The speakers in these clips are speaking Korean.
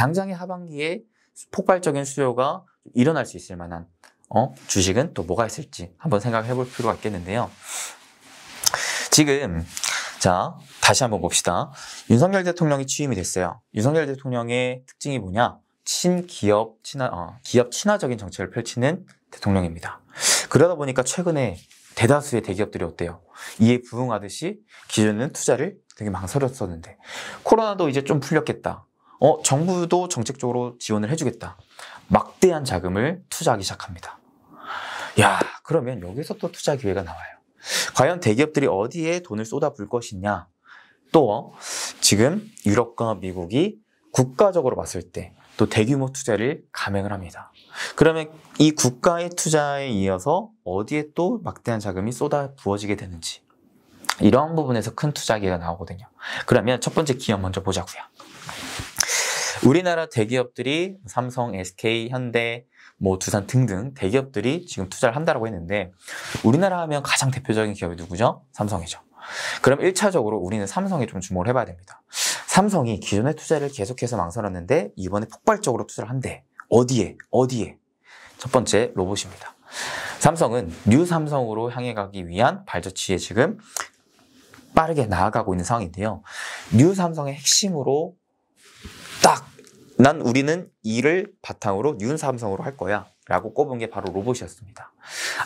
당장의 하반기에 폭발적인 수요가 일어날 수 있을 만한 어? 주식은 또 뭐가 있을지 한번 생각해 볼 필요가 있겠는데요. 지금 자 다시 한번 봅시다. 윤석열 대통령이 취임이 됐어요. 윤석열 대통령의 특징이 뭐냐? 친기업 친화 어, 기업 친화적인 정책을 펼치는 대통령입니다. 그러다 보니까 최근에 대다수의 대기업들이 어때요? 이에 부응하듯이 기존은 투자를 되게 망설였었는데 코로나도 이제 좀 풀렸겠다. 어, 정부도 정책적으로 지원을 해주겠다. 막대한 자금을 투자하기 시작합니다. 야, 그러면 여기서 또 투자 기회가 나와요. 과연 대기업들이 어디에 돈을 쏟아부을 것이냐? 또 지금 유럽과 미국이 국가적으로 봤을 때 또 대규모 투자를 감행을 합니다. 그러면 이 국가의 투자에 이어서 어디에 또 막대한 자금이 쏟아 부어지게 되는지 이러 부분에서 큰 투자 기회가 나오거든요. 그러면 첫 번째 기업 먼저 보자고요. 우리나라 대기업들이 삼성, SK, 현대, 뭐 두산 등등 대기업들이 지금 투자를 한다고 했는데 우리나라 하면 가장 대표적인 기업이 누구죠? 삼성이죠. 그럼 1차적으로 우리는 삼성에 좀 주목을 해봐야 됩니다. 삼성이 기존의 투자를 계속해서 망설였는데 이번에 폭발적으로 투자를 한대. 어디에? 어디에? 첫 번째 로봇입니다. 삼성은 뉴 삼성으로 향해 가기 위한 발자취에 지금 빠르게 나아가고 있는 상황인데요. 뉴 삼성의 핵심으로 딱난 우리는 이를 바탕으로 윤삼성으로 할 거야. 라고 꼽은 게 바로 로봇이었습니다.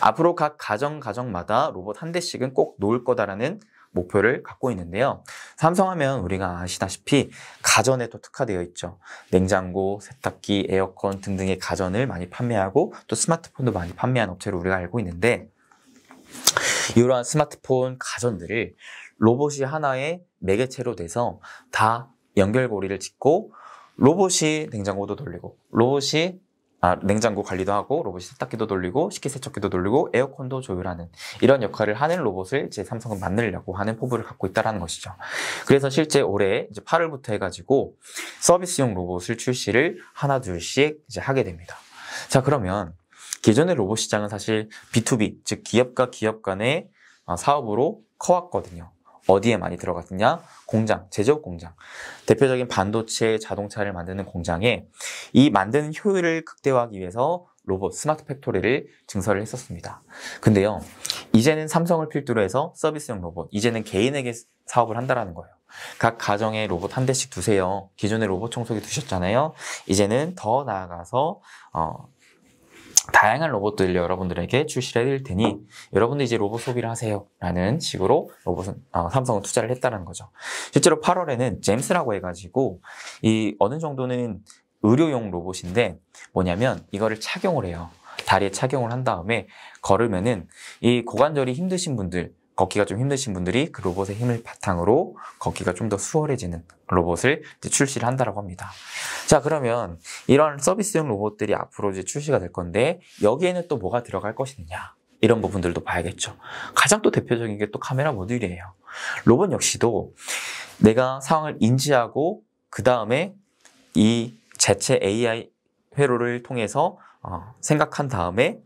앞으로 각 가정 가정마다 로봇 한 대씩은 꼭 놓을 거다라는 목표를 갖고 있는데요. 삼성하면 우리가 아시다시피 가전에 또 특화되어 있죠. 냉장고, 세탁기, 에어컨 등등의 가전을 많이 판매하고 또 스마트폰도 많이 판매한 업체로 우리가 알고 있는데 이러한 스마트폰 가전들을 로봇이 하나의 매개체로 돼서 다 연결고리를 짓고 로봇이 냉장고도 돌리고 로봇이 아, 냉장고 관리도 하고 로봇이 세탁기도 돌리고 식기세척기도 돌리고 에어컨도 조율하는 이런 역할을 하는 로봇을 이제 삼성은 만들려고 하는 포부를 갖고 있다는 것이죠. 그래서 실제 올해 이제 8월부터 해가지고 서비스용 로봇을 출시를 하나 둘씩 이제 하게 됩니다. 자 그러면 기존의 로봇 시장은 사실 B2B 즉 기업과 기업 간의 아, 사업으로 커왔거든요. 어디에 많이 들어갔느냐? 공장, 제조 업 공장. 대표적인 반도체 자동차를 만드는 공장에 이 만드는 효율을 극대화하기 위해서 로봇 스마트 팩토리를 증설을 했었습니다. 근데요, 이제는 삼성을 필두로 해서 서비스용 로봇, 이제는 개인에게 사업을 한다라는 거예요. 각 가정에 로봇 한 대씩 두세요. 기존의 로봇 청소기 두셨잖아요. 이제는 더 나아가서 어, 다양한 로봇들 여러분들에게 출시를 해드릴 테니 여러분들 이제 로봇 소비를 하세요 라는 식으로 로봇은 어, 삼성은 투자를 했다는 거죠 실제로 8월에는 잼스라고 해가지고 이 어느 정도는 의료용 로봇인데 뭐냐면 이거를 착용을 해요 다리에 착용을 한 다음에 걸으면은 이 고관절이 힘드신 분들 걷기가 좀 힘드신 분들이 그 로봇의 힘을 바탕으로 걷기가 좀 더 수월해지는 로봇을 출시를 한다라고 합니다. 자 그러면 이런 서비스용 로봇들이 앞으로 이제 출시가 될 건데 여기에는 또 뭐가 들어갈 것이냐 이런 부분들도 봐야겠죠. 가장 또 대표적인 게 또 카메라 모듈이에요. 로봇 역시도 내가 상황을 인지하고 그 다음에 이 자체 AI 회로를 통해서 어, 생각한 다음에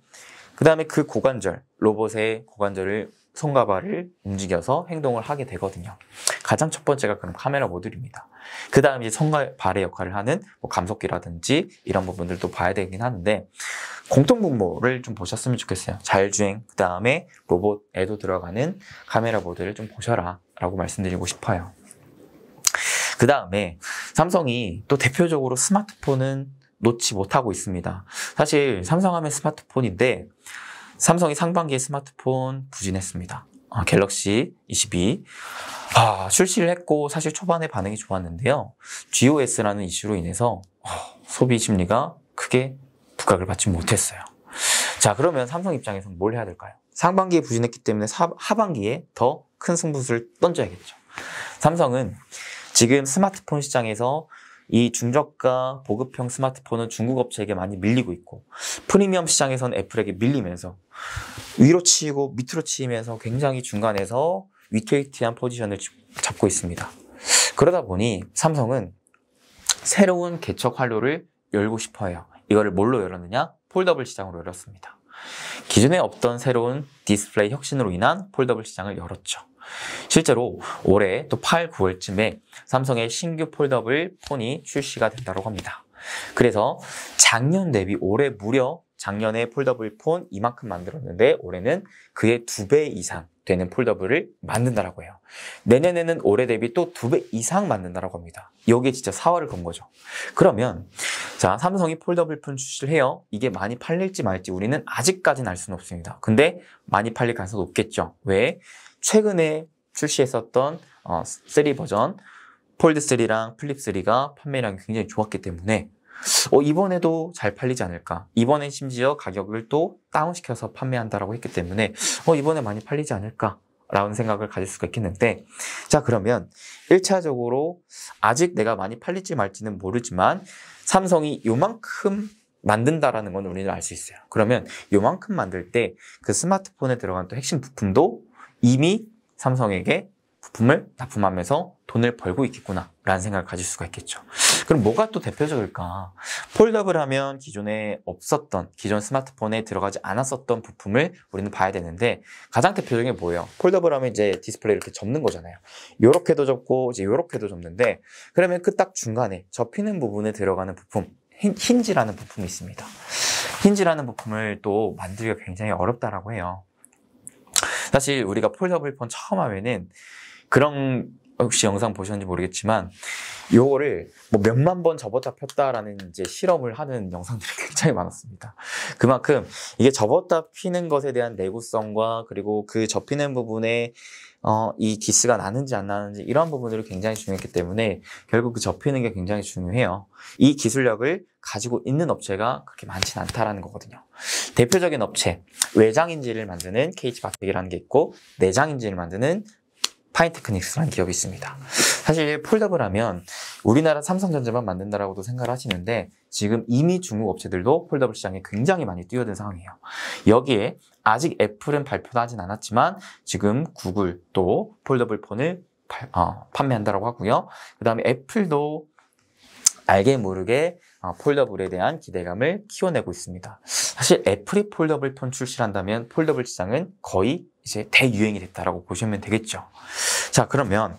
그 다음에 그 고관절, 로봇의 고관절을 손과 발을 움직여서 행동을 하게 되거든요. 가장 첫 번째가 그럼 카메라 모듈입니다. 그 다음 이제 손과 발의 역할을 하는 뭐 감속기라든지 이런 부분들도 봐야 되긴 하는데 공통분모를 좀 보셨으면 좋겠어요. 자율주행, 그 다음에 로봇에도 들어가는 카메라 모듈을 좀 보셔라 라고 말씀드리고 싶어요. 그 다음에 삼성이 또 대표적으로 스마트폰은 놓지 못하고 있습니다. 사실 삼성하면 스마트폰인데 삼성이 상반기에 스마트폰 부진했습니다. 아, 갤럭시 22 아, 출시를 했고 사실 초반에 반응이 좋았는데요. GOS라는 이슈로 인해서 어, 소비 심리가 크게 부각을 받지 못했어요. 자 그러면 삼성 입장에서는 뭘 해야 될까요? 상반기에 부진했기 때문에 사, 하반기에 더 큰 승부수를 던져야겠죠. 삼성은 지금 스마트폰 시장에서 이 중저가 보급형 스마트폰은 중국 업체에게 많이 밀리고 있고 프리미엄 시장에선 애플에게 밀리면서 위로 치고 이 밑으로 치면서 굉장히 중간에서 위태위태한 포지션을 잡고 있습니다. 그러다 보니 삼성은 새로운 개척 활로를 열고 싶어 해요. 이거를 뭘로 열었느냐? 폴더블 시장으로 열었습니다. 기존에 없던 새로운 디스플레이 혁신으로 인한 폴더블 시장을 열었죠. 실제로 올해 또 8, 9월쯤에 삼성의 신규 폴더블 폰이 출시가 된다고 합니다. 그래서 작년 대비 올해 무려 작년에 폴더블 폰 이만큼 만들었는데 올해는 그의 두배 이상 되는 폴더블을 만든다라고 해요. 내년에는 올해 대비 또 두 배 이상 만든다라고 합니다. 여기에 진짜 사활을 건 거죠. 그러면 자 삼성이 폴더블폰 출시를 해요. 이게 많이 팔릴지 말지 우리는 아직까지는 알 수는 없습니다. 근데 많이 팔릴 가능성이 높겠죠. 왜? 최근에 출시했었던 어, 3 버전 폴드3랑 플립3가 판매량이 굉장히 좋았기 때문에 어, 이번에도 잘 팔리지 않을까. 이번엔 심지어 가격을 또 다운시켜서 판매한다라고 했기 때문에 어, 이번에 많이 팔리지 않을까. 라는 생각을 가질 수가 있겠는데 자 그러면 1차적으로 아직 내가 많이 팔릴지 말지는 모르지만 삼성이 요만큼 만든다라는 건 우리는 알 수 있어요 그러면 요만큼 만들 때 그 스마트폰에 들어간 또 핵심 부품도 이미 삼성에게 부품을 납품하면서 돈을 벌고 있겠구나 라는 생각을 가질 수가 있겠죠 그럼 뭐가 또 대표적일까 폴더블 하면 기존에 없었던 기존 스마트폰에 들어가지 않았었던 부품을 우리는 봐야 되는데 가장 대표적인 게 뭐예요 폴더블 하면 이제 디스플레이 이렇게 접는 거잖아요 이렇게도 접고 이제 이렇게도 접는데 그러면 그 딱 중간에 접히는 부분에 들어가는 부품 힌지라는 부품이 있습니다 힌지라는 부품을 또 만들기가 굉장히 어렵다라고 해요 사실 우리가 폴더블폰 처음 하면은 그런 혹시 영상 보셨는지 모르겠지만 요거를 뭐 몇만 번 접었다 폈다라는 이제 실험을 하는 영상들이 굉장히 많았습니다. 그만큼 이게 접었다 피는 것에 대한 내구성과 그리고 그 접히는 부분에 어, 이 기스가 나는지 안 나는지 이런 부분들이 굉장히 중요했기 때문에 결국 그 접히는 게 굉장히 중요해요. 이 기술력을 가지고 있는 업체가 그렇게 많지는 않다라는 거거든요. 대표적인 업체, 외장인지를 만드는 케이지 바텍이라는 게 있고 내장인지를 만드는 하이테크닉스라는 기업이 있습니다. 사실 폴더블 하면 우리나라 삼성전자만 만든다라고도 생각을 하시는데 지금 이미 중국 업체들도 폴더블 시장에 굉장히 많이 뛰어든 상황이에요. 여기에 아직 애플은 발표도 하진 않았지만 지금 구글 도 폴더블 폰을 파, 어, 판매한다라고 하고요. 그 다음에 애플도 알게 모르게 아, 폴더블에 대한 기대감을 키워내고 있습니다. 사실 애플이 폴더블 폰 출시한다면 폴더블 시장은 거의 이제 대유행이 됐다라고 보시면 되겠죠. 자, 그러면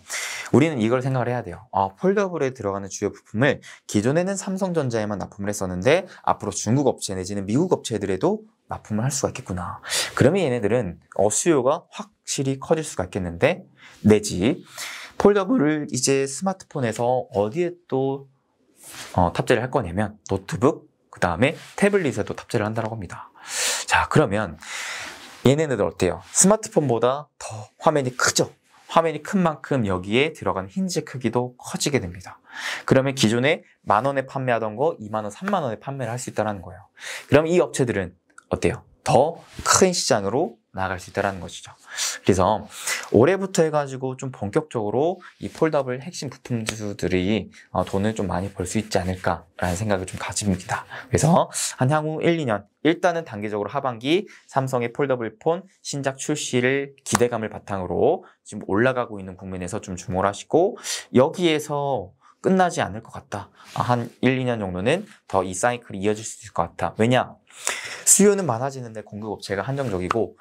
우리는 이걸 생각을 해야 돼요. 아, 폴더블에 들어가는 주요 부품을 기존에는 삼성전자에만 납품을 했었는데 앞으로 중국 업체 내지는 미국 업체들에도 납품을 할 수가 있겠구나. 그러면 얘네들은 어, 수요가 확실히 커질 수가 있겠는데 내지 폴더블을 이제 스마트폰에서 어디에 또 어, 탑재를 할 거냐면 노트북, 그 다음에 태블릿에도 탑재를 한다고 합니다. 자, 그러면 얘네들 어때요? 스마트폰보다 더 화면이 크죠? 화면이 큰 만큼 여기에 들어간 힌지 크기도 커지게 됩니다. 그러면 기존에 만 원에 판매하던 거 2만 원, 3만 원에 판매를 할 수 있다는 거예요. 그럼 이 업체들은 어때요? 더 큰 시장으로 나아갈 수 있다는 것이죠. 그래서 올해부터 해가지고 좀 본격적으로 이 폴더블 핵심 부품주들이 어, 돈을 좀 많이 벌 수 있지 않을까라는 생각을 좀 가집니다. 그래서 한 향후 1, 2년 일단은 단계적으로 하반기 삼성의 폴더블 폰 신작 출시를 기대감을 바탕으로 지금 올라가고 있는 국면에서 좀 주목을 하시고 여기에서 끝나지 않을 것 같다. 한 1, 2년 정도는 더 이 사이클이 이어질 수 있을 것 같다. 왜냐? 수요는 많아지는데 공급 업체가 한정적이고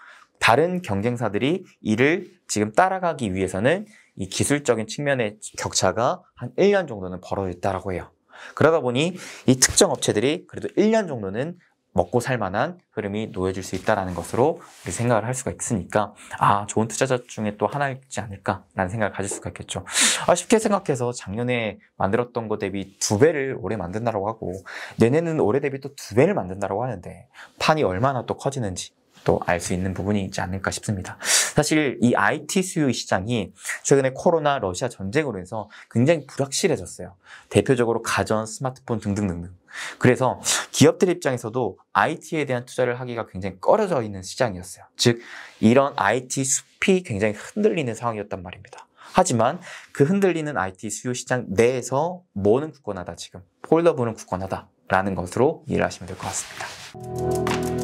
다른 경쟁사들이 이를 지금 따라가기 위해서는 이 기술적인 측면의 격차가 한 1년 정도는 벌어졌다라고 해요. 그러다 보니 이 특정 업체들이 그래도 1년 정도는 먹고 살 만한 흐름이 놓여질 수 있다는 것으로 생각을 할 수가 있으니까 아 좋은 투자자 중에 또 하나이지 않을까라는 생각을 가질 수가 있겠죠 아, 쉽게 생각해서 작년에 만들었던 것 대비 두 배를 올해 만든다고 하고 내년에는 올해 대비 또 두 배를 만든다고 하는데 판이 얼마나 또 커지는지 또알수 있는 부분이지 있 않을까 싶습니다. 사실 이 IT 수요 시장이 최근에 코로나 러시아 전쟁으로 해서 굉장히 불확실해졌어요. 대표적으로 가전, 스마트폰 등등등등. 그래서 기업들 입장에서도 IT에 대한 투자를 하기가 굉장히 꺼려져 있는 시장이었어요. 즉, 이런 IT 숲이 굉장히 흔들리는 상황이었단 말입니다. 하지만 그 흔들리는 IT 수요 시장 내에서 뭐는 굳건하다 지금 폴더브는 굳건하다라는 것으로 이해를 하시면 될 것 같습니다.